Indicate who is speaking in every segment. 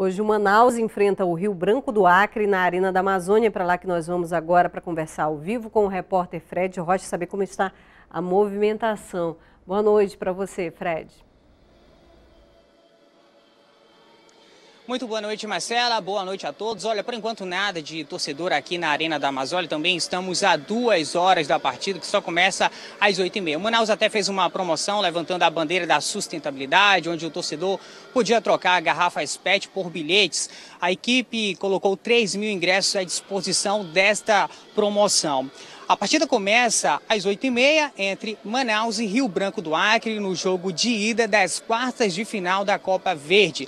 Speaker 1: Hoje o Manaus enfrenta o Rio Branco do Acre na Arena da Amazônia, para lá que nós vamos agora para conversar ao vivo com o repórter Fred Rocha, saber como está a movimentação. Boa noite para você, Fred.
Speaker 2: Muito boa noite, Marcela. Boa noite a todos. Olha, por enquanto nada de torcedor aqui na Arena da Amazônia. Também estamos a duas horas da partida, que só começa às oito e meia. O Manaus até fez uma promoção levantando a bandeira da sustentabilidade, onde o torcedor podia trocar garrafas PET por bilhetes. A equipe colocou 3 mil ingressos à disposição desta promoção. A partida começa às 8h30 entre Manaus e Rio Branco do Acre no jogo de ida das quartas de final da Copa Verde.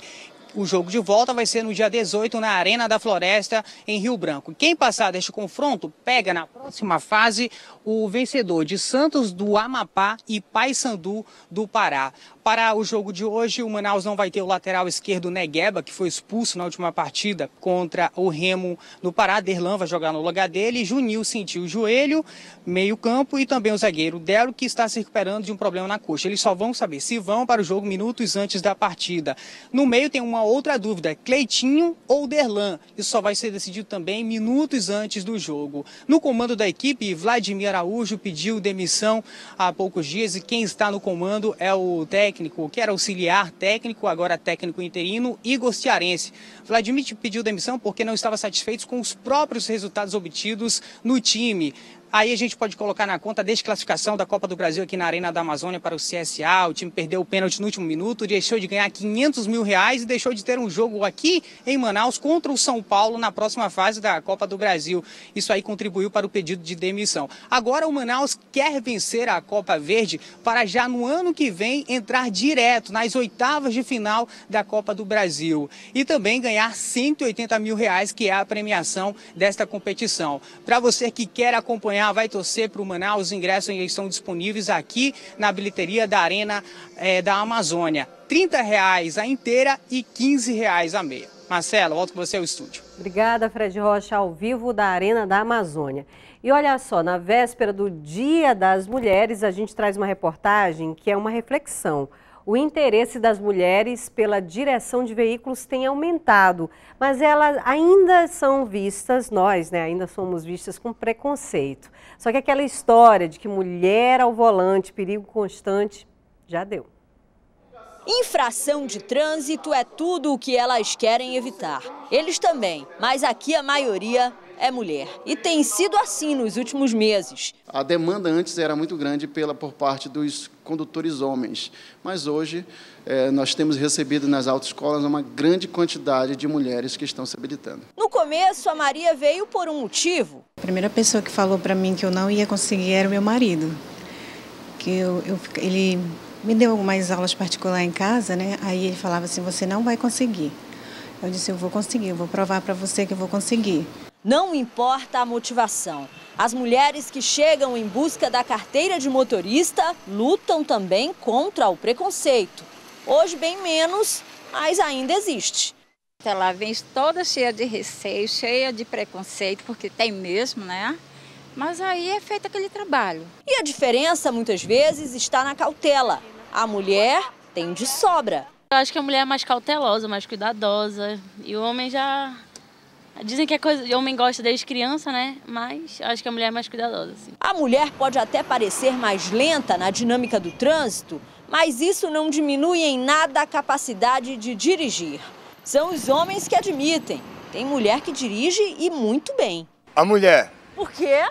Speaker 2: O jogo de volta vai ser no dia 18 na Arena da Floresta, em Rio Branco. Quem passar deste confronto pega na próxima fase o vencedor de Santos do Amapá e Paysandu do Pará. Para o jogo de hoje, o Manaus não vai ter o lateral esquerdo Negueba, que foi expulso na última partida contra o Remo no Pará. Derlan vai jogar no lugar dele. Junil sentiu o joelho, meio-campo e também o zagueiro Dero, que está se recuperando de um problema na coxa. Eles só vão saber se vão para o jogo minutos antes da partida. No meio tem uma uma outra dúvida: Cleitinho ou Derlan? Isso só vai ser decidido também minutos antes do jogo. No comando da equipe, Vladimir Araújo pediu demissão há poucos dias e quem está no comando é o técnico, que era auxiliar técnico, agora técnico interino, Igor Ciarense. Vladimir pediu demissão porque não estava satisfeito com os próprios resultados obtidos no time. Aí a gente pode colocar na conta a desclassificação da Copa do Brasil aqui na Arena da Amazônia para o CSA. O time perdeu o pênalti no último minuto, deixou de ganhar 500 mil reais e deixou de ter um jogo aqui em Manaus contra o São Paulo na próxima fase da Copa do Brasil. Isso aí contribuiu para o pedido de demissão. Agora o Manaus quer vencer a Copa Verde para já no ano que vem entrar direto nas oitavas de final da Copa do Brasil e também ganhar 180 mil reais, que é a premiação desta competição. Para você que quer acompanhar vai torcer para o Manaus. Os ingressos estão disponíveis aqui na bilheteria da Arena é, da Amazônia. R$ 30,00 a inteira e R$ 15,00 a meia. Marcelo, volto com você ao estúdio. Obrigada, Fred Rocha, ao vivo da Arena da Amazônia. E
Speaker 1: olha só, na véspera do Dia das Mulheres, a gente traz uma reportagem que é uma reflexão o interesse das mulheres pela direção de veículos tem aumentado, mas elas ainda são vistas, nós né, ainda somos vistas com preconceito. Só que aquela história de que mulher ao volante, perigo constante, já
Speaker 3: deu. Infração de trânsito é tudo o que elas querem evitar. Eles também, mas aqui a maioria é mulher. E tem sido assim nos últimos meses. A demanda antes era muito grande pela, por parte dos condutores homens, mas hoje é, nós temos recebido nas autoescolas uma grande quantidade de mulheres que estão se habilitando. No começo, a Maria veio por um motivo. A primeira pessoa que falou
Speaker 1: para mim que eu não ia conseguir era o meu marido. Que eu, eu ele me deu algumas aulas particulares em casa, né? Aí ele falava assim: você não vai conseguir. Eu disse: eu vou
Speaker 3: conseguir, eu vou provar para você que eu vou conseguir. Não importa a motivação. As mulheres que chegam em busca da carteira de motorista lutam também contra o preconceito. Hoje, bem menos, mas ainda existe. Ela vem toda cheia de receio, cheia de preconceito, porque tem mesmo, né? Mas aí é feito aquele trabalho. E a diferença, muitas vezes, está na cautela. A mulher tem de sobra. Eu acho que a mulher é mais cautelosa, mais cuidadosa. E o homem já Dizem que a é coisa, homem gosta desde criança, né? Mas acho que a mulher é mais cuidadosa. Assim. A mulher pode até parecer mais lenta na dinâmica do trânsito, mas isso não diminui em nada a capacidade de dirigir. São os homens que admitem. Tem mulher que dirige e muito bem. A mulher. Por quê?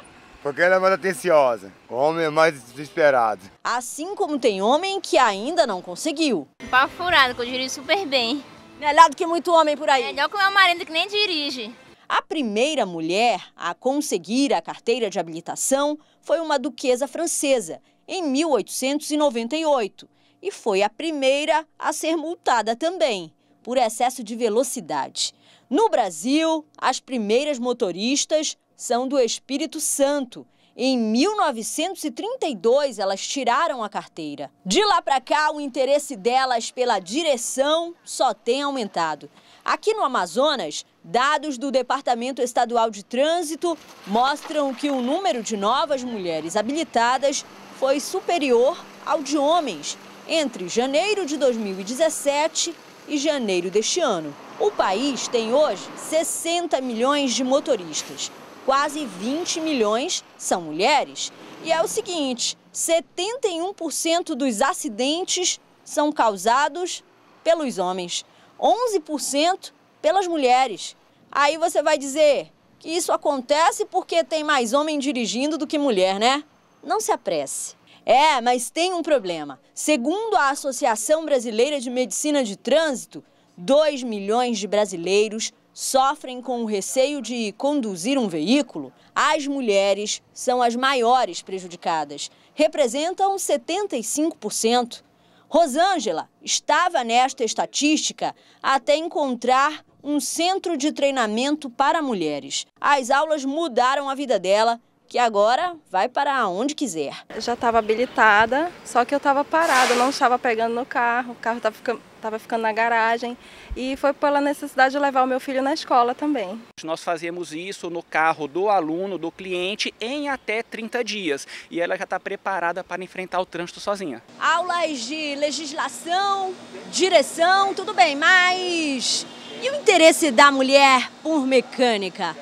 Speaker 3: Porque ela é mais atenciosa. O homem é mais desesperado. Assim como tem homem que ainda não conseguiu. Pau furado, que eu dirijo super bem. Melhor do que muito homem por aí. Melhor que o meu marido que nem dirige. A primeira mulher a conseguir a carteira de habilitação foi uma duquesa francesa, em 1898, e foi a primeira a ser multada também, por excesso de velocidade. No Brasil, as primeiras motoristas são do Espírito Santo, em 1932, elas tiraram a carteira. De lá para cá, o interesse delas pela direção só tem aumentado. Aqui no Amazonas, dados do Departamento Estadual de Trânsito mostram que o número de novas mulheres habilitadas foi superior ao de homens entre janeiro de 2017 e janeiro deste ano. O país tem hoje 60 milhões de motoristas quase 20 milhões são mulheres. E é o seguinte: 71% dos acidentes são causados pelos homens, 11% pelas mulheres. Aí você vai dizer que isso acontece porque tem mais homem dirigindo do que mulher, né? Não se apresse. É, mas tem um problema. Segundo a Associação Brasileira de Medicina de Trânsito, 2 milhões de brasileiros sofrem com o receio de conduzir um veículo, as mulheres são as maiores prejudicadas. Representam 75%. Rosângela estava nesta estatística até encontrar um centro de treinamento para mulheres. As aulas mudaram a vida dela, que agora vai para onde quiser. Eu já estava habilitada, só que eu estava parada, não estava
Speaker 1: pegando no carro, o carro estava ficando estava ficando na garagem e foi pela necessidade de levar o meu filho na escola também.
Speaker 2: Nós fazemos isso no carro do aluno, do cliente, em até 30 dias e ela já está preparada para enfrentar o trânsito sozinha.
Speaker 3: Aulas de legislação, direção, tudo bem, mas e o interesse da mulher por mecânica?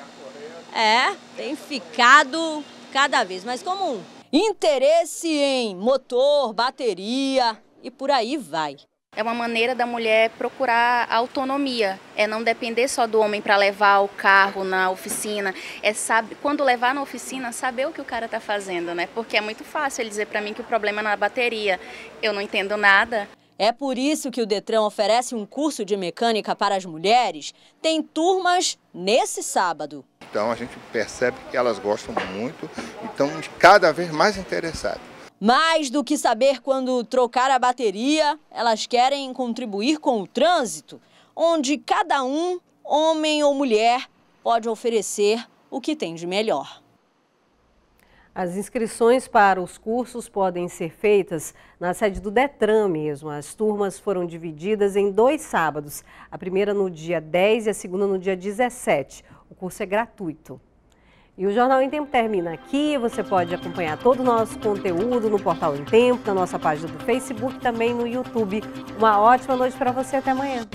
Speaker 3: É, tem ficado cada vez mais comum. Interesse em motor, bateria e por aí vai. É uma maneira da mulher procurar autonomia, é não depender só do homem para levar o carro na oficina, é saber quando levar na oficina saber o que o cara está fazendo, né? Porque é muito fácil ele dizer para mim que o problema é na bateria, eu não entendo nada. É por isso que o Detran oferece um curso de mecânica para as mulheres. Tem turmas nesse sábado.
Speaker 1: Então a gente percebe que elas gostam muito
Speaker 3: e estão cada vez mais interessadas. Mais do que saber quando trocar a bateria, elas querem contribuir com o trânsito, onde cada um, homem ou mulher, pode oferecer o que tem de melhor.
Speaker 1: As inscrições para os cursos podem ser feitas na sede do Detran mesmo. As turmas foram divididas em dois sábados, a primeira no dia 10 e a segunda no dia 17. O curso é gratuito. E o Jornal em Tempo termina aqui. Você pode acompanhar todo o nosso conteúdo no portal Em Tempo, na nossa página do Facebook, também no YouTube. Uma ótima noite para você. Até amanhã.